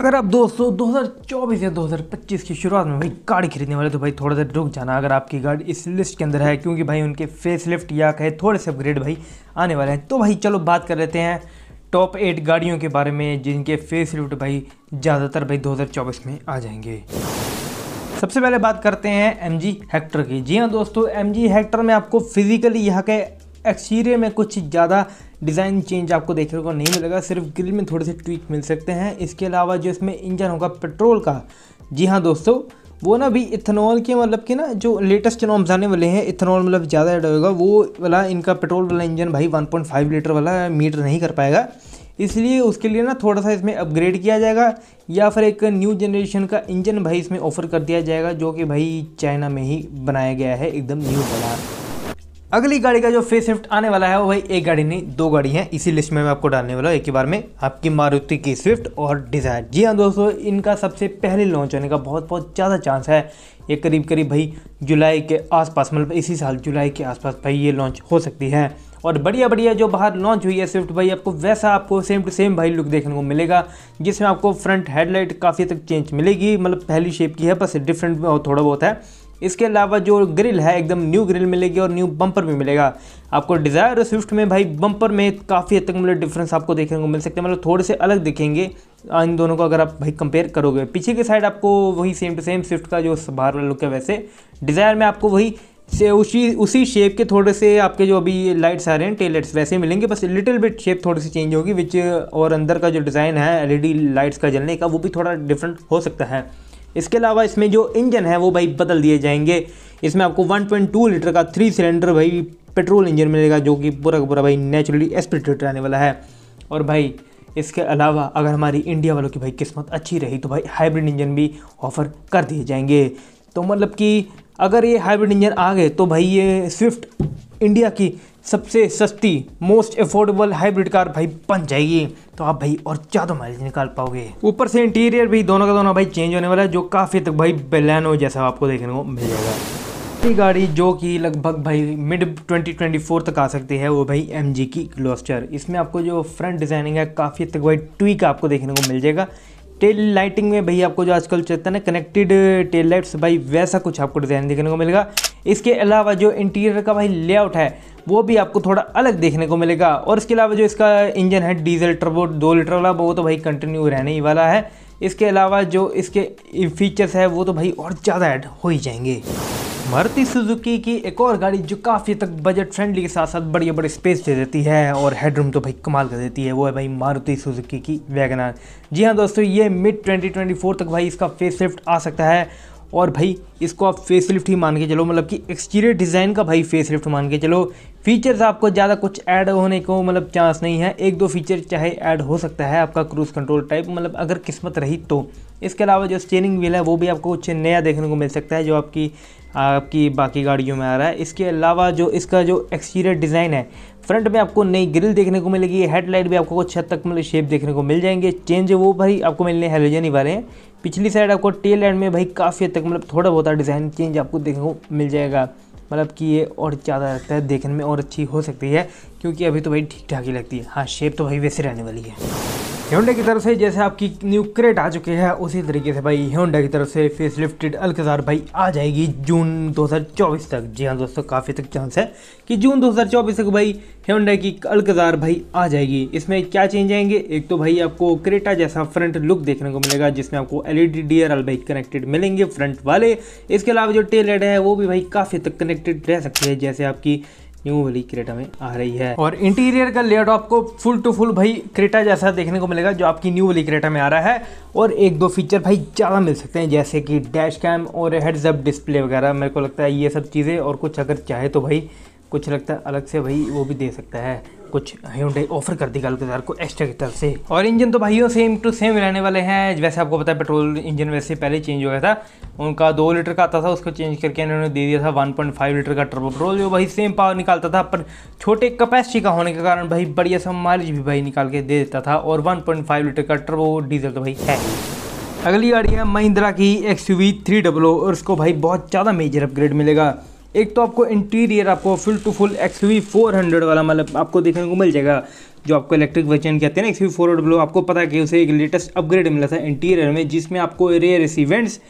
अगर आप दोस्तों 2024 या 2025 की शुरुआत में भाई गाड़ी खरीदने वाले तो भाई थोड़ा सा रुक जाना अगर आपकी गाड़ी इस लिस्ट के अंदर है क्योंकि भाई उनके फेस लिफ्ट या कहे थोड़े से अपग्रेड भाई आने वाले हैं तो भाई चलो बात कर लेते हैं टॉप एट गाड़ियों के बारे में जिनके फेस लिफ्ट भाई ज़्यादातर भाई दो में आ जाएंगे सबसे पहले बात करते हैं एम जी हेक्टर की जी हाँ दोस्तों एम जी हेक्टर में आपको फिजिकली यहाँ के एक्सटीरियर में कुछ ज़्यादा डिज़ाइन चेंज आपको देखने को नहीं मिलेगा सिर्फ ग्रिल में थोड़े से ट्वीट मिल सकते हैं इसके अलावा जो इसमें इंजन होगा पेट्रोल का जी हाँ दोस्तों वो ना भी इथेनॉल के मतलब कि ना जो लेटेस्ट नॉर्म्स आने वाले हैं इथेनॉल मतलब ज़्यादा ऐड होगा वो वाला इनका पेट्रोल वाला इंजन भाई 1.5 लीटर वाला मीटर नहीं कर पाएगा इसलिए उसके लिए ना थोड़ा सा इसमें अपग्रेड किया जाएगा या फिर एक न्यू जनरेशन का इंजन भाई इसमें ऑफ़र कर दिया जाएगा जो कि भाई चाइना में ही बनाया गया है एकदम न्यू वाला अगली गाड़ी का जो फेस स्विफ्ट आने वाला है वो भाई एक गाड़ी नहीं दो गाड़ी है इसी लिस्ट में मैं आपको डालने वाला हूँ एक ही बार में आपकी मारुति की स्विफ्ट और डिज़ायर जी हाँ दोस्तों इनका सबसे पहले लॉन्च होने का बहुत बहुत ज़्यादा चांस है ये करीब करीब भाई जुलाई के आसपास मतलब इसी साल जुलाई के आसपास भाई ये लॉन्च हो सकती है और बढ़िया बढ़िया जो बाहर लॉन्च हुई है स्विफ्ट भाई आपको वैसा आपको सेम टू सेम भाई लुक देखने को मिलेगा जिसमें आपको फ्रंट हेडलाइट काफ़ी तक चेंज मिलेगी मतलब पहली शेप की है बस डिफरेंट थोड़ा बहुत है इसके अलावा जो ग्रिल है एकदम न्यू ग्रिल मिलेगी और न्यू बम्पर भी मिलेगा आपको डिज़ायर और स्विफ्ट में भाई बम्पर में काफ़ी हद तक मतलब डिफरेंस आपको देखने को मिल सकते हैं मतलब थोड़े से अलग दिखेंगे इन दोनों को अगर आप भाई कंपेयर करोगे पीछे की साइड आपको वही सेम टू सेम स्विफ्ट का जो बाहर वाला लुक है वैसे डिज़ायर में आपको वही से उसी उसी शेप के थोड़े से आपके जो अभी लाइट्स आ रहे हैं टेलेट्स वैसे ही मिलेंगे बस लिटिल बिट शेप थोड़ी सी चेंज होगी विच और अंदर का जो डिज़ाइन है एलईडी लाइट्स का जलने का वो भी थोड़ा डिफरेंट हो सकता है इसके अलावा इसमें जो इंजन है वो भाई बदल दिए जाएंगे इसमें आपको 1.2 लीटर का थ्री सिलेंडर भाई पेट्रोल इंजन मिलेगा जो कि पूरा का पूरा भाई नेचुरली एस्पिरेटेड रहने वाला है और भाई इसके अलावा अगर हमारी इंडिया वालों की भाई किस्मत अच्छी रही तो भाई हाइब्रिड इंजन भी ऑफ़र कर दिए जाएंगे तो मतलब कि अगर ये हाइब्रिड इंजन आ गए तो भाई ये स्विफ्ट इंडिया की सबसे सस्ती मोस्ट अफोर्डेबल हाइब्रिड कार भाई बन जाएगी तो आप भाई और ज़्यादा माइलेज निकाल पाओगे ऊपर से इंटीरियर भी दोनों का दोनों भाई चेंज होने वाला है जो काफ़ी तक भाई बेलैनो जैसा आपको देखने को मिल जाएगा गाड़ी जो कि लगभग भाई मिड 2024 तक आ सकती है वो भाई एम की ग्लोस्टर इसमें आपको जो फ्रंट डिजाइनिंग है काफ़ी तक भाई ट्वीक आपको देखने को मिल जाएगा टेल लाइटिंग में भाई आपको जो आजकल चलता है ना कनेक्टेड टेल लाइट्स भाई वैसा कुछ आपको डिज़ाइन देखने को मिलेगा इसके अलावा जो इंटीरियर का भाई लेआउट है वो भी आपको थोड़ा अलग देखने को मिलेगा और इसके अलावा जो इसका इंजन है डीजल ट्रबो दो लीटर वाला वो तो भाई कंटिन्यू रहने ही वाला है इसके अलावा जो इसके फीचर्स है वो तो भाई और ज़्यादा ऐड हो ही जाएंगे मारुति सुजुकी की एक और गाड़ी जो काफ़ी तक बजट फ्रेंडली के साथ साथ बड़ी बड़ी स्पेस दे देती है और हेडरूम तो भाई कमाल कर देती है वो है भाई मारुति सुजुकी की वैगनार जी हाँ दोस्तों ये मिड 2024 तक भाई इसका फेस लिफ्ट आ सकता है और भाई इसको आप फेस लिफ्ट ही मान के चलो मतलब कि एक्सटीरियर डिज़ाइन का भाई फेस लिफ्ट मान के चलो फीचर्स आपको ज़्यादा कुछ ऐड होने को मतलब चांस नहीं है एक दो फीचर चाहे ऐड हो सकता है आपका क्रूज़ कंट्रोल टाइप मतलब अगर किस्मत रही तो इसके अलावा जो स्टेयरिंग व्हील है वो भी आपको कुछ नया देखने को मिल सकता है जो आपकी आपकी बाकी गाड़ियों में आ रहा है इसके अलावा जो इसका जो एक्सटीरियर डिज़ाइन है फ्रंट में आपको नई ग्रिल देखने को मिलेगी हेडलाइट भी आपको कुछ हद तक मतलब शेप देखने को मिल जाएंगे चेंज वो भाई आपको मिलने हेलोजन ही वाले हैं पिछली साइड आपको टेल एंड में भाई काफ़ी हद तक मतलब थोड़ा बहुत डिज़ाइन चेंज आपको देखने को मिल जाएगा मतलब कि ये और ज़्यादा लगता है देखने में और अच्छी हो सकती है क्योंकि अभी तो भाई ठीक ठाक ही लगती है हाँ शेप तो भाई वैसे रहने वाली है ह्यूडा की तरफ से जैसे आपकी न्यू क्रेट आ चुकी है उसी तरीके से भाई ह्यूडा की तरफ से फेस लिफ्टेड अलकजार भाई आ जाएगी जून 2024 तक जी हाँ दोस्तों काफ़ी तक चांस है कि जून 2024 तक भाई ह्यूडा की अलकजार भाई आ जाएगी इसमें क्या चेंज आएंगे एक तो भाई आपको क्रेटा जैसा फ्रंट लुक देखने को मिलेगा जिसमें आपको एल ई डी भाई कनेक्टेड मिलेंगे फ्रंट वाले इसके अलावा जो टेल हेड है वो भी भाई काफ़ी तक कनेक्टेड रह सकती है जैसे आपकी न्यू वाली क्रेटा में आ रही है और इंटीरियर का लेआउट आपको फुल टू फुल भाई क्रेटा जैसा देखने को मिलेगा जो आपकी न्यू वाली क्रेटा में आ रहा है और एक दो फीचर भाई ज़्यादा मिल सकते हैं जैसे कि डैश कैम और हेड्स अप डिस्प्ले वगैरह मेरे को लगता है ये सब चीज़ें और कुछ अगर चाहे तो भाई कुछ लगता है अलग से भाई वो भी दे सकता है कुछ ह्यूडे ऑफर कर दी गलगजार को एक्स्ट्रा की तरफ से और इंजन तो भाइयों सेम टू सेम रहने वाले हैं वैसे आपको पता है पेट्रोल इंजन वैसे पहले चेंज हो गया था उनका दो लीटर का आता था उसको चेंज करके इन्होंने दे दिया था वन पॉइंट फाइव लीटर का ट्रबो पेट्रोल जो भाई सेम पावर निकालता था पर छोटे कैपेसिटी का होने के कारण भाई बढ़िया सा माइलेज भी भाई निकाल के दे देता था और वन पॉइंट फाइव लीटर का ट्रबो डीजल तो भाई है अगली गाड़ी है महिंद्रा की X U V three double O और उसको भाई बहुत ज़्यादा मेजर अपग्रेड मिलेगा एक तो आपको इंटीरियर आपको full to full X V four hundred वाला मतलब आपको देखने को मिल जाएगा जो आपको इलेक्ट्रिक वर्जन कहते हैं ना एक्स वी फोर हंड्रेड आपको पता है कि उसे एक लेटेस्ट अपग्रेड मिला था इंटीरियर में जिसमें आपको रेयर इवेंट्स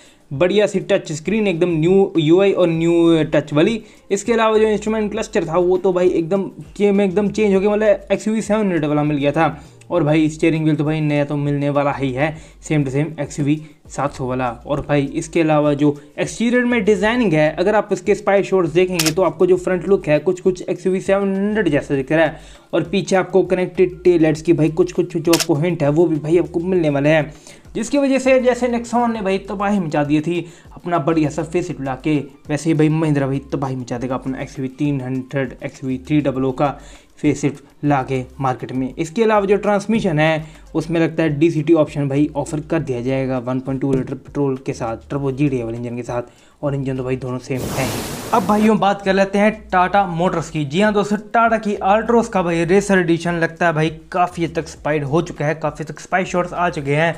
बढ़िया सी टच स्क्रीन एकदम न्यू यूआई और न्यू टच वाली इसके अलावा जो इंस्ट्रूमेंट क्लस्टर था वो तो भाई एकदम में एकदम चेंज हो गया मतलब एक्स वी सेवन हंड्रेड वाला मिल गया था और भाई स्टेयरिंग व्हील तो भाई नया तो मिलने वाला ही है same to same X V सात सौ वाला और भाई इसके अलावा जो एक्सटीरियर में डिजाइनिंग है अगर आप इसके स्पाई शॉट्स देखेंगे तो आपको जो फ्रंट लुक है कुछ कुछ एक्स वी सेवन हंड्रेड जैसा दिख रहा है और पीछे आपको कनेक्टेड लाइट्स की भाई कुछ कुछ जो आपको हिंट है वो भी भाई आपको मिलने वाले हैं जिसकी वजह से जैसे नेक्सॉन ने भाई तबाही मचा दी थी अपना बढ़िया सा फेस ला के वैसे ही भाई महिंद्रा भाई तबाही मचा देगा अपना एक्स वी तीन hundred X V three double O का सिर्फ ला के मार्केट में इसके अलावा जो ट्रांसमिशन है उसमें लगता है डी ऑप्शन भाई ऑफर कर दिया जाएगा 1.2 लीटर पेट्रोल के साथ ट्रबो जी डी इंजन के साथ और इंजन तो भाई दोनों सेम हैं अब भाइयों बात कर लेते हैं टाटा मोटर्स की जी हाँ दोस्तों टाटा की आल्ट्रोस का भाई रेसर एडिशन लगता है भाई काफ़ी हद तक स्पाइड हो चुका है काफ़ी तक स्पाइड शॉर्ट्स आ चुके हैं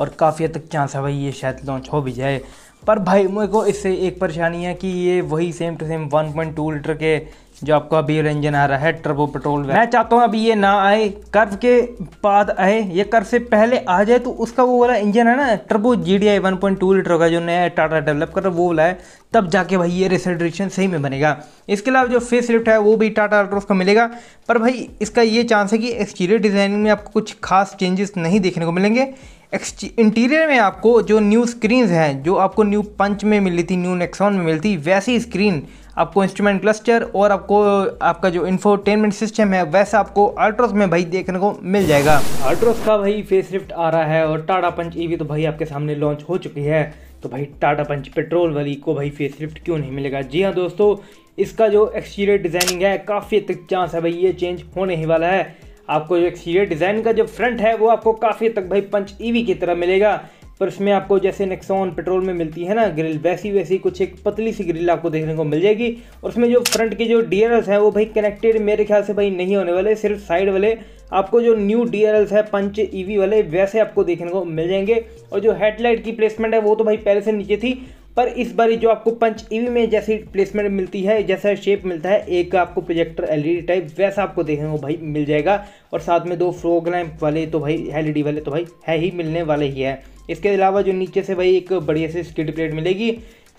और काफ़ी हद तक चांस है भाई ये शायद लॉन्च हो भी जाए पर भाई मेरे को इससे एक परेशानी है कि ये वही सेम टू सेम 1.2 लीटर के जो आपका अभी इंजन आ रहा है ट्रबो पेट्रोल मैं चाहता हूँ अभी ये ना आए कर्व के बाद आए ये कर्व से पहले आ जाए तो उसका वो वाला इंजन है ना turbo G D I one point two litre का जो नया टाटा डेवलप कर वो वाला है तब जाके भाई ये रेसड्रेशन सही में बनेगा इसके अलावा जो फेस लिफ्ट है वो भी टाटा अल्ट्रोस का मिलेगा पर भाई इसका ये चांस है कि एक्सटीरियर डिज़ाइनिंग में आपको कुछ खास चेंजेस नहीं देखने को मिलेंगे इंटीरियर में आपको जो न्यू स्क्रीन हैं जो आपको न्यू पंच में मिली थी न्यू नेक्सॉन में मिलती वैसी स्क्रीन आपको इंस्ट्रूमेंट क्लस्टर और आपको आपका जो इन्फोटेनमेंट सिस्टम है वैसा आपको अल्ट्रोस में भाई देखने को मिल जाएगा अल्ट्रोस का भाई फेस लिफ्ट आ रहा है और टाटा पंच ईवी तो भाई आपके सामने लॉन्च हो चुकी है तो भाई टाटा पंच पेट्रोल वाली को भाई फेस लिफ्ट क्यों नहीं मिलेगा जी हाँ दोस्तों इसका जो एक्सटीरियर डिज़ाइनिंग है काफ़ी तक चांस है भाई ये चेंज होने ही वाला है आपको जो एक्सटीरियर डिज़ाइन का जो फ्रंट है वो आपको काफ़ी तक भाई पंच ईवी की तरह मिलेगा पर उसमें आपको जैसे नेक्सॉन पेट्रोल में मिलती है ना ग्रिल वैसी वैसी कुछ एक पतली सी ग्रिल आपको देखने को मिल जाएगी और उसमें जो फ्रंट के जो डी हैं वो भाई कनेक्टेड मेरे ख्याल से भाई नहीं होने वाले सिर्फ साइड वाले आपको जो न्यू डी है पंच ईवी वाले वैसे आपको देखने को मिल जाएंगे और जो हेडलाइट की प्लेसमेंट है वो तो भाई पहले से नीचे थी पर इस बारी जो आपको पंच ईवी e में जैसी प्लेसमेंट मिलती है जैसा शेप मिलता है एक आपको प्रोजेक्टर एलईडी टाइप वैसा आपको देखने को भाई मिल जाएगा और साथ में दो फ्रोग लैम्प वाले तो भाई एलईडी e वाले तो भाई है ही मिलने वाले ही है इसके अलावा जो नीचे से भाई एक बढ़िया सी स्किड प्लेट मिलेगी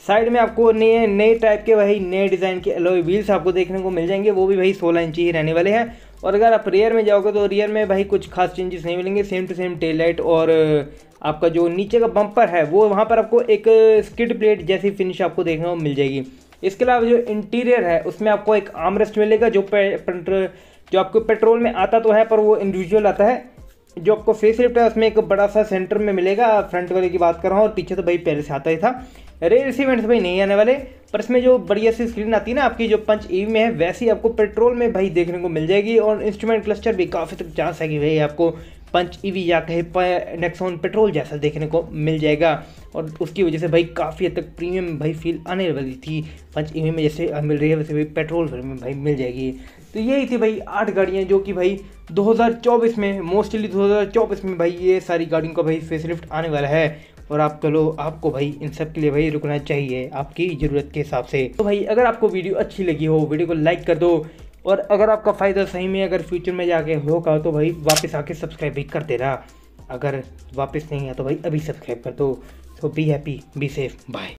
साइड में आपको नए नए टाइप के वही नए डिज़ाइन के एलोई व्हील्स आपको देखने को मिल जाएंगे वो भी भाई सोलह इंची ही रहने वाले हैं और अगर आप रेयर में जाओगे तो रेयर में भाई कुछ खास चेंजेस नहीं मिलेंगे same to same tail light और आपका जो नीचे का बम्पर है वो वहाँ पर आपको एक स्किड प्लेट जैसी फिनिश आपको देखने को मिल जाएगी इसके अलावा जो इंटीरियर है उसमें आपको एक आर्मरेस्ट मिलेगा जो पे, जो आपको पेट्रोल में आता तो है पर वो इंडिविजुअल आता है जो आपको फेस लिफ्ट है उसमें एक बड़ा सा सेंटर में मिलेगा फ्रंट वाले की बात कर रहा हूँ और पीछे तो भाई पहले से आता ही था रेयर इवेंट्स तो भाई नहीं आने वाले पर इसमें जो बढ़िया सी स्क्रीन आती है ना आपकी जो पंच ई में है वैसी आपको पेट्रोल में भाई देखने को मिल जाएगी और इंस्ट्रूमेंट क्लस्टर भी काफ़ी तक तो चांस है कि भाई आपको पंच ईवी या कहे नेक्सॉन पेट्रोल जैसा देखने को मिल जाएगा और उसकी वजह से भाई काफ़ी हद तक प्रीमियम भाई फील आने वाली थी पंच ईवी में जैसे मिल रही है वैसे भाई पेट्रोल में भाई मिल जाएगी तो यही थी भाई आठ गाड़ियाँ जो कि भाई 2024 में मोस्टली 2024 में भाई ये सारी गाड़ियों का भाई फेसलिफ्ट आने वाला है और आप चलो आपको भाई इन सब के लिए भाई रुकना चाहिए आपकी ज़रूरत के हिसाब से तो भाई अगर आपको वीडियो अच्छी लगी हो वीडियो को लाइक कर दो और अगर आपका फ़ायदा सही में अगर फ्यूचर में जाके होगा तो भाई वापस आके सब्सक्राइब भी कर देना अगर वापस नहीं आया तो भाई अभी सब्सक्राइब कर दो so be happy be safe bye